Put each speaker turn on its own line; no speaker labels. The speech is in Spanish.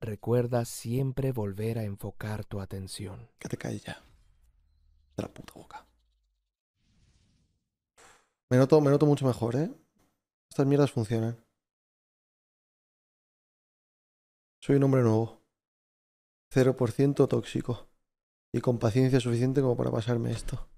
Recuerda siempre volver a enfocar tu atención.
Que te calles. ya. De la puta boca.
Me noto, me noto mucho mejor, ¿eh?
Estas mierdas funcionan. Soy un hombre nuevo. 0% tóxico. Y con paciencia suficiente como para pasarme esto.